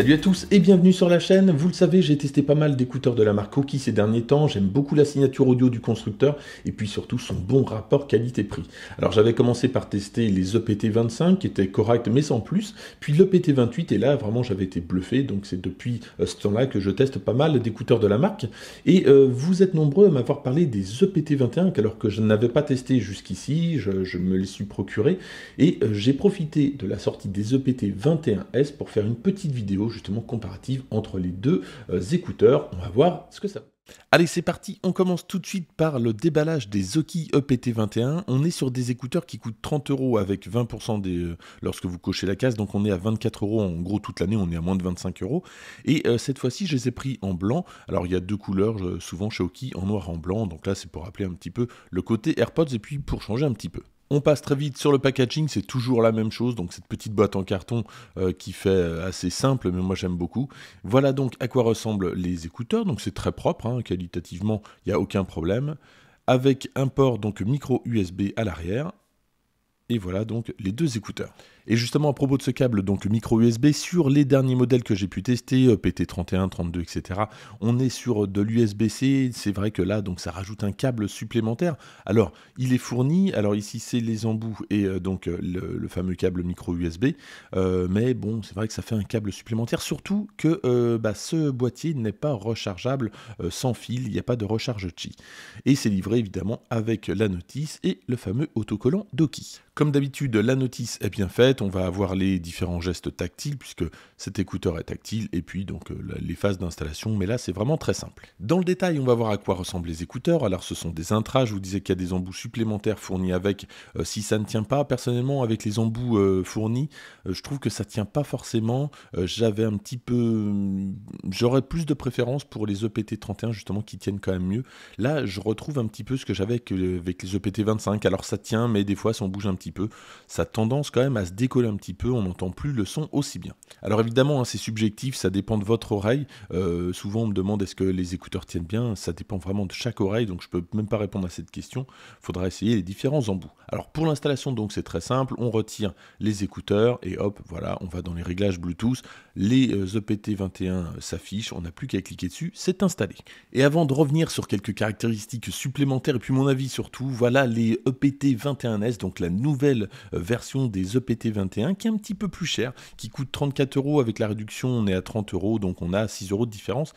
Salut à tous et bienvenue sur la chaîne. Vous le savez, j'ai testé pas mal d'écouteurs de la marque Oki ces derniers temps. J'aime beaucoup la signature audio du constructeur et puis surtout son bon rapport qualité-prix. Alors j'avais commencé par tester les EPT25 qui étaient corrects mais sans plus, puis l'EPT28 et là vraiment j'avais été bluffé. Donc c'est depuis euh, ce temps-là que je teste pas mal d'écouteurs de la marque. Et euh, vous êtes nombreux à m'avoir parlé des EPT21 alors que je n'avais pas testé jusqu'ici, je, me les suis procuré, et euh, j'ai profité de la sortie des EPT21S pour faire une petite vidéo justement comparative entre les deux euh, écouteurs. On va voir ce que ça Allez, c'est parti, on commence tout de suite par le déballage des Oki EPT21. On est sur des écouteurs qui coûtent 30 euros avec 20% des, euh, lorsque vous cochez la case, donc on est à 24 euros en gros toute l'année, on est à moins de 25 euros. Et euh, cette fois-ci, je les ai pris en blanc. Alors il y a deux couleurs, souvent chez Oki, en noir, et en blanc, donc là c'est pour rappeler un petit peu le côté AirPods et puis pour changer un petit peu. On passe très vite sur le packaging, c'est toujours la même chose, donc cette petite boîte en carton euh, qui fait euh, assez simple, mais moi j'aime beaucoup. Voilà donc à quoi ressemblent les écouteurs, donc c'est très propre, hein, qualitativement il n'y a aucun problème, avec un port donc micro USB à l'arrière, et voilà donc les deux écouteurs. Et justement, à propos de ce câble, donc micro USB, sur les derniers modèles que j'ai pu tester, PT31, 32, etc., on est sur euh, de l'USB-C. C'est vrai que là, donc ça rajoute un câble supplémentaire. Alors, il est fourni. Alors ici, c'est les embouts et euh, donc euh, le, fameux câble micro USB. mais bon, c'est vrai que ça fait un câble supplémentaire. Surtout que bah, ce boîtier n'est pas rechargeable sans fil. Il n'y a pas de recharge Qi. Et c'est livré évidemment avec la notice et le fameux autocollant Doki. Comme d'habitude, la notice est bien faite on va avoir les différents gestes tactiles, puisque cet écouteur est tactile, et puis donc euh, les phases d'installation, mais là c'est vraiment très simple. Dans le détail, on va voir à quoi ressemblent les écouteurs. Alors ce sont des intras, je vous disais qu'il y a des embouts supplémentaires fournis avec, euh, si ça ne tient pas, personnellement avec les embouts euh, fournis, je trouve que ça tient pas forcément. J'avais un petit peu... Hmm, j'aurais plus de préférence pour les EPT31 justement qui tiennent quand même mieux. Là, je retrouve un petit peu ce que j'avais avec, les EPT25. Alors ça tient, mais des fois ça bouge un petit peu, ça a tendance quand même à se décoller un petit peu, on n'entend plus le son aussi bien. Alors évidemment, hein, c'est subjectif, ça dépend de votre oreille. Euh, souvent, on me demande est-ce que les écouteurs tiennent bien. Ça dépend vraiment de chaque oreille, donc je peux même pas répondre à cette question. Il faudra essayer les différents embouts. Alors pour l'installation, donc c'est très simple. On retire les écouteurs et hop, voilà, on va dans les réglages Bluetooth. Les EPT21 euh, e s'affichent, on n'a plus qu'à cliquer dessus, c'est installé. Et avant de revenir sur quelques caractéristiques supplémentaires et puis mon avis surtout, voilà les EPT21S, donc la nouvelle euh, version des EPT 21, qui est un petit peu plus cher, qui coûte 34 euros. Avec la réduction, on est à 30 euros, donc on a 6 euros de différence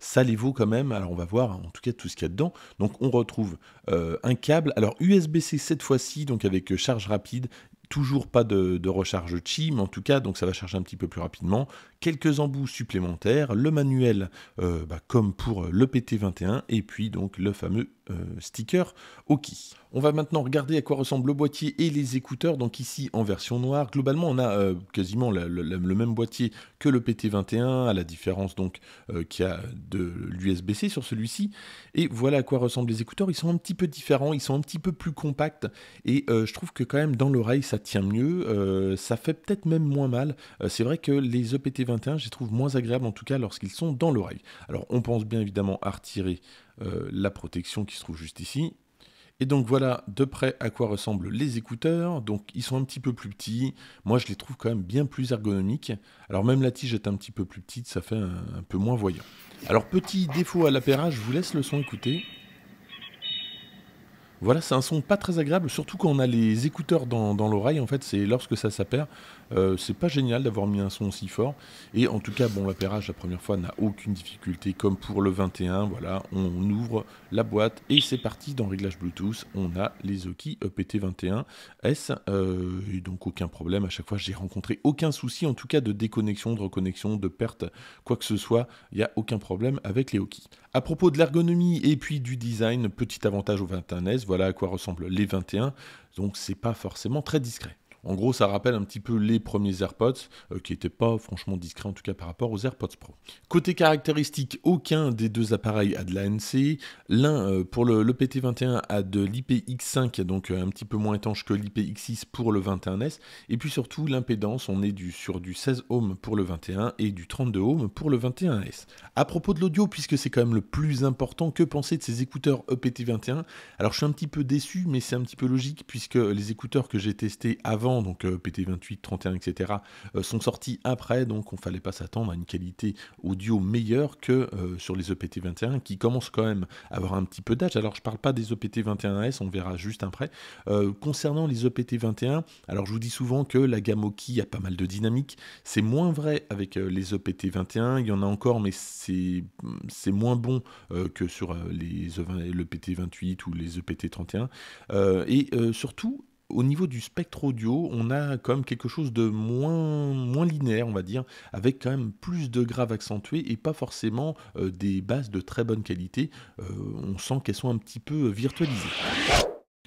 ça les vaut quand même. Alors on va voir en tout cas tout ce qu'il y a dedans. Donc on retrouve euh, un câble, alors USB-C cette fois-ci, donc avec euh, charge rapide. Toujours pas de, de recharge chi, mais en tout cas, donc ça va charger un petit peu plus rapidement quelques embouts supplémentaires, le manuel euh, bah, comme pour le PT21 et puis donc le fameux euh, sticker Oki. On va maintenant regarder à quoi ressemble le boîtier et les écouteurs, donc ici en version noire. Globalement on a euh, quasiment le même boîtier que le PT21, à la différence donc qu'il y a de l'USB-C sur celui-ci. Et voilà à quoi ressemblent les écouteurs, ils sont un petit peu différents, ils sont un petit peu plus compacts et je trouve que quand même dans l'oreille ça tient mieux, ça fait peut-être même moins mal. c'est vrai que les EPT21 je les trouve moins agréables, en tout cas lorsqu'ils sont dans l'oreille. Alors on pense bien évidemment à retirer euh, la protection qui se trouve juste ici. Et donc voilà de près à quoi ressemblent les écouteurs. Donc ils sont un petit peu plus petits. Moi je les trouve quand même bien plus ergonomiques. Alors même la tige est un petit peu plus petite, ça fait un, peu moins voyant. Alors petit défaut à l'appairage, je vous laisse le son écouter. Voilà, c'est un son pas très agréable, surtout quand on a les écouteurs dans, l'oreille, en fait, c'est lorsque ça s'appaire, euh, c'est pas génial d'avoir mis un son aussi fort. Et en tout cas, bon, l'appairage la première fois n'a aucune difficulté, comme pour le 21. Voilà, on ouvre la boîte et c'est parti dans réglage Bluetooth. On a les Oki e EPT21S euh, et donc aucun problème. À chaque fois, j'ai rencontré aucun souci, en tout cas de déconnexion, de reconnexion, de perte, quoi que ce soit. Il n'y a aucun problème avec les Oki. E à propos de l'ergonomie et puis du design, petit avantage au 21S. Voilà à quoi ressemblent les 21. Donc, c'est pas forcément très discret. En gros, ça rappelle un petit peu les premiers AirPods, euh, qui n'étaient pas franchement discrets en tout cas par rapport aux AirPods Pro. Côté caractéristique, aucun des deux appareils a de l'ANC. L'un euh, pour le, PT21 a de l'IPX5, donc euh, un petit peu moins étanche que l'IPX6 pour le 21S. Et puis surtout, l'impédance, on est sur du 16 ohms pour le 21 et du 32 ohms pour le 21S. À propos de l'audio, puisque c'est quand même le plus important, que penser de ces écouteurs EPT21 Alors je suis un petit peu déçu, mais c'est un petit peu logique puisque les écouteurs que j'ai testés avant donc PT28, 31, etc., sont sortis après, donc on ne fallait pas s'attendre à une qualité audio meilleure que euh, sur les EPT21 qui commencent quand même à avoir un petit peu d'âge. Alors je parle pas des EPT21S, on verra juste après. Euh, concernant les EPT21, alors je vous dis souvent que la gamme Oki a pas mal de dynamique. C'est moins vrai avec euh, les EPT21, il y en a encore, mais c'est moins bon que sur les, EPT 28 ou les EPT31. et surtout, au niveau du spectre audio, on a quand même quelque chose de moins, linéaire, on va dire, avec quand même plus de graves accentués et pas forcément euh, des basses de très bonne qualité. Euh, on sent qu'elles sont un petit peu euh, virtualisées.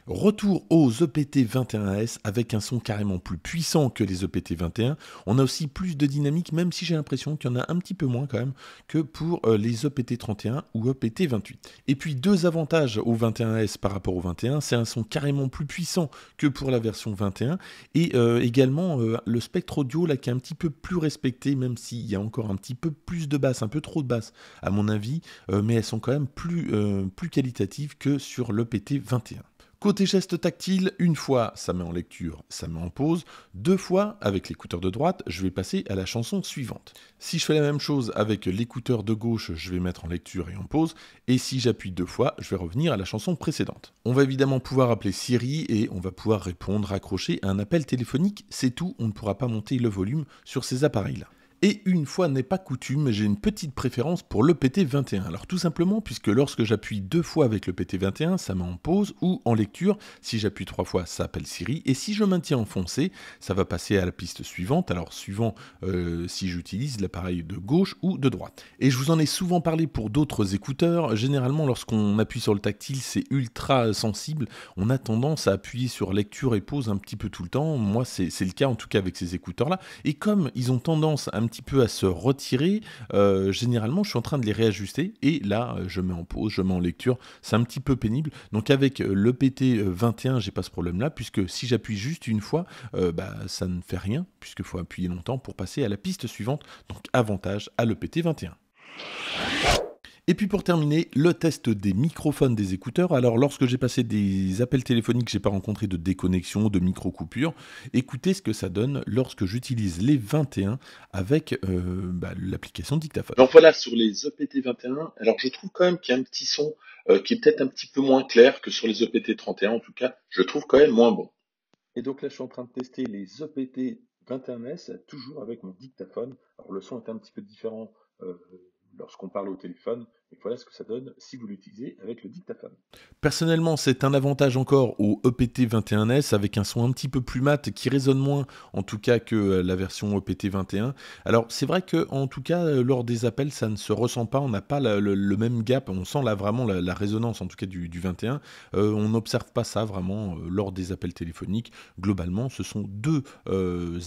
Retour aux EPT21S avec un son carrément plus puissant que les EPT21. On a aussi plus de dynamique, même si j'ai l'impression qu'il y en a un petit peu moins quand même que pour euh, les EPT31 ou EPT28. Et puis deux avantages au 21S par rapport au 21, c'est un son carrément plus puissant que pour la version 21 et euh, également euh, le spectre audio là qui est un petit peu plus respecté, même s'il y a encore un petit peu plus de basses, un peu trop de basses à mon avis, mais elles sont quand même plus, plus qualitatives que sur l'EPT21. Côté geste tactile, une fois, ça met en lecture, ça met en pause. Deux fois, avec l'écouteur de droite, je vais passer à la chanson suivante. Si je fais la même chose avec l'écouteur de gauche, je vais mettre en lecture et en pause. Et si j'appuie deux fois, je vais revenir à la chanson précédente. On va évidemment pouvoir appeler Siri et on va pouvoir répondre, raccrocher à un appel téléphonique. C'est tout, on ne pourra pas monter le volume sur ces appareils-là. Et une fois n'est pas coutume, j'ai une petite préférence pour le PT21. Alors tout simplement, puisque lorsque j'appuie deux fois avec le PT21, ça met en pause ou en lecture. Si j'appuie trois fois, ça appelle Siri. Et si je maintiens enfoncé, ça va passer à la piste suivante. Alors suivant euh, si j'utilise l'appareil de gauche ou de droite. Et je vous en ai souvent parlé pour d'autres écouteurs. Généralement, lorsqu'on appuie sur le tactile, c'est ultra sensible. On a tendance à appuyer sur lecture et pause un petit peu tout le temps. Moi, c'est le cas en tout cas avec ces écouteurs-là. Et comme ils ont tendance à petit peu à se retirer, euh, généralement, je suis en train de les réajuster. Et là, euh, je mets en pause, je mets en lecture. C'est un petit peu pénible. Donc avec euh, le PT21, j'ai pas ce problème-là, puisque si j'appuie juste une fois, bah, ça ne fait rien, puisque faut appuyer longtemps pour passer à la piste suivante. Donc avantage à le pt 21 et puis pour terminer, le test des microphones des écouteurs. Alors lorsque j'ai passé des appels téléphoniques, j'ai pas rencontré de déconnexion, de micro-coupure. Écoutez ce que ça donne lorsque j'utilise les 21 avec euh, bah, l'application Dictaphone. Donc voilà sur les EPT 21. Alors je trouve quand même qu'il y a un petit son euh, qui est peut-être un petit peu moins clair que sur les EPT 31. En tout cas, je trouve quand même moins bon. Et donc là, je suis en train de tester les EPT 21S, toujours avec mon dictaphone. Alors le son est un petit peu différent euh, lorsqu'on parle au téléphone. Et voilà ce que ça donne si vous l'utilisez avec le dictaphone. Personnellement, c'est un avantage encore au EPT21S avec un son un petit peu plus mat qui résonne moins en tout cas que euh, la version EPT21. Alors c'est vrai que en tout cas euh, lors des appels ça ne se ressent pas, on n'a pas le, même gap, on sent là vraiment la, résonance en tout cas du, 21. Euh, on n'observe pas ça vraiment lors des appels téléphoniques. Globalement ce sont deux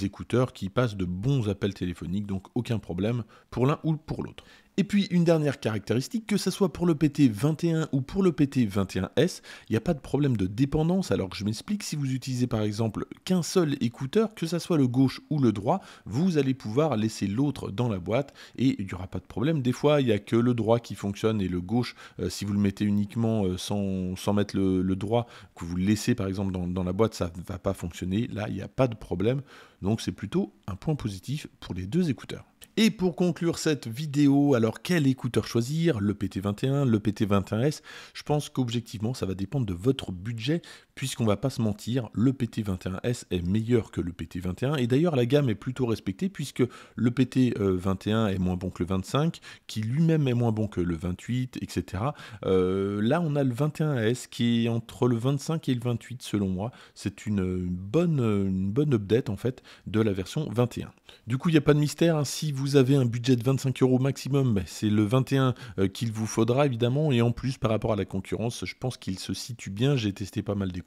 écouteurs qui passent de bons appels téléphoniques donc aucun problème pour l'un ou pour l'autre. Et puis une dernière caractéristique, que ce soit pour le PT21 ou pour le PT21S, il n'y a pas de problème de dépendance, alors que je m'explique, si vous utilisez par exemple qu'un seul écouteur, que ce soit le gauche ou le droit, vous allez pouvoir laisser l'autre dans la boîte et il n'y aura pas de problème. Des fois, il n'y a que le droit qui fonctionne et le gauche, euh, si vous le mettez uniquement euh, sans, mettre le, droit, que vous le laissez par exemple dans la boîte, ça ne va pas fonctionner. Là, il n'y a pas de problème. Donc c'est plutôt un point positif pour les deux écouteurs. Et pour conclure cette vidéo, alors quel écouteur choisir Le PT21, le PT21S Je pense qu'objectivement, ça va dépendre de votre budget puisqu'on va pas se mentir, le PT21S est meilleur que le PT21, et d'ailleurs la gamme est plutôt respectée, puisque le PT21 euh, est moins bon que le 25, qui lui-même est moins bon que le 28, etc. Euh, là, on a le 21S qui est entre le 25 et le 28, selon moi. C'est une, euh, bonne, une bonne update, en fait, de la version 21. Du coup, il n'y a pas de mystère, hein. si vous avez un budget de 25 euros maximum, ben, c'est le 21 qu'il vous faudra, évidemment, et en plus, par rapport à la concurrence, je pense qu'il se situe bien, j'ai testé pas mal des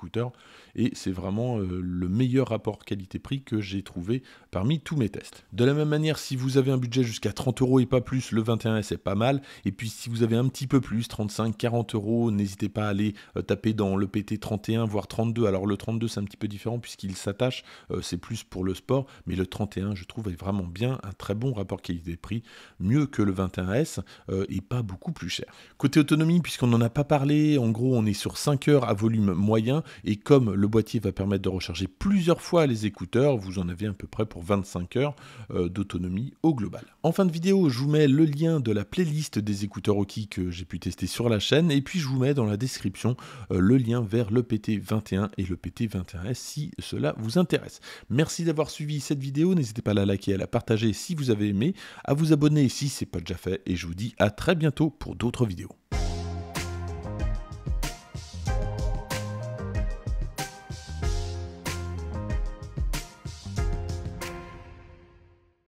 et c'est vraiment euh, le meilleur rapport qualité-prix que j'ai trouvé parmi tous mes tests. De la même manière, si vous avez un budget jusqu'à 30 euros et pas plus, le 21S est pas mal. Et puis si vous avez un petit peu plus, 35, 40 euros, n'hésitez pas à aller euh, taper dans le PT 31, voire 32. Alors le 32, c'est un petit peu différent puisqu'il s'attache, euh, c'est plus pour le sport. Mais le 31, je trouve, est vraiment bien un très bon rapport qualité-prix, mieux que le 21S et pas beaucoup plus cher. Côté autonomie, puisqu'on n'en a pas parlé, en gros, on est sur 5 heures à volume moyen. Et comme le boîtier va permettre de recharger plusieurs fois les écouteurs, vous en avez à peu près pour 25 heures euh, d'autonomie au global. En fin de vidéo, je vous mets le lien de la playlist des écouteurs Oki que j'ai pu tester sur la chaîne. Et puis je vous mets dans la description euh, le lien vers le PT21 et le PT21S si cela vous intéresse. Merci d'avoir suivi cette vidéo. N'hésitez pas à la liker, à la partager si vous avez aimé, à vous abonner si ce n'est pas déjà fait. Et je vous dis à très bientôt pour d'autres vidéos.